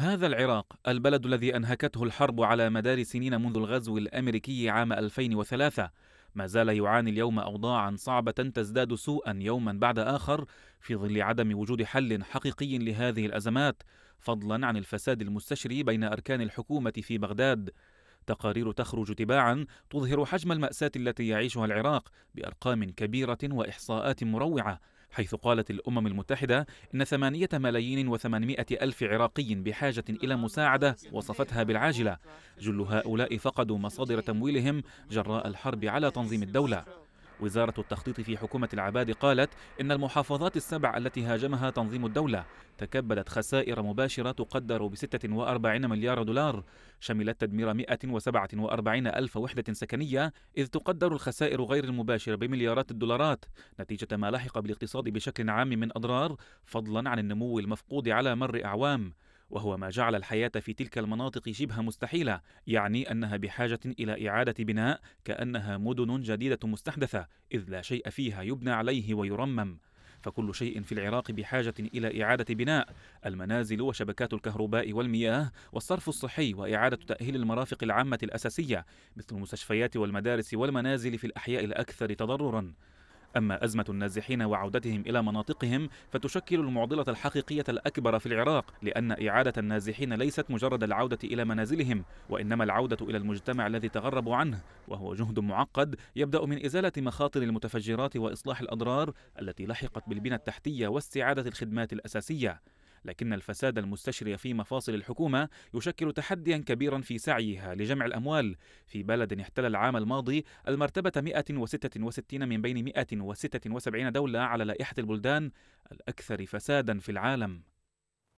هذا العراق البلد الذي أنهكته الحرب على مدار سنين منذ الغزو الأمريكي عام 2003 ما زال يعاني اليوم أوضاعا صعبة تزداد سوءا يوما بعد آخر في ظل عدم وجود حل حقيقي لهذه الأزمات فضلا عن الفساد المستشري بين أركان الحكومة في بغداد تقارير تخرج تباعا تظهر حجم المأساة التي يعيشها العراق بأرقام كبيرة وإحصاءات مروعة حيث قالت الأمم المتحدة إن ثمانية ملايين وثمانمائة ألف عراقي بحاجة إلى مساعدة وصفتها بالعاجلة جل هؤلاء فقدوا مصادر تمويلهم جراء الحرب على تنظيم الدولة وزارة التخطيط في حكومة العباد قالت إن المحافظات السبع التي هاجمها تنظيم الدولة تكبدت خسائر مباشرة تقدر ب 46 مليار دولار شملت تدمير 147 ألف وحدة سكنية إذ تقدر الخسائر غير المباشرة بمليارات الدولارات نتيجة ما لحق بالاقتصاد بشكل عام من أضرار فضلا عن النمو المفقود على مر أعوام وهو ما جعل الحياة في تلك المناطق شبه مستحيلة يعني أنها بحاجة إلى إعادة بناء كأنها مدن جديدة مستحدثة إذ لا شيء فيها يبنى عليه ويرمم فكل شيء في العراق بحاجة إلى إعادة بناء المنازل وشبكات الكهرباء والمياه والصرف الصحي وإعادة تأهيل المرافق العامة الأساسية مثل المستشفيات والمدارس والمنازل في الأحياء الأكثر تضررا أما أزمة النازحين وعودتهم إلى مناطقهم فتشكل المعضلة الحقيقية الأكبر في العراق لأن إعادة النازحين ليست مجرد العودة إلى منازلهم وإنما العودة إلى المجتمع الذي تغربوا عنه وهو جهد معقد يبدأ من إزالة مخاطر المتفجرات وإصلاح الأضرار التي لحقت بالبنى التحتية واستعادة الخدمات الأساسية لكن الفساد المستشري في مفاصل الحكومة يشكل تحديا كبيرا في سعيها لجمع الأموال في بلد احتل العام الماضي المرتبة 166 من بين 176 دولة على لائحة البلدان الأكثر فسادا في العالم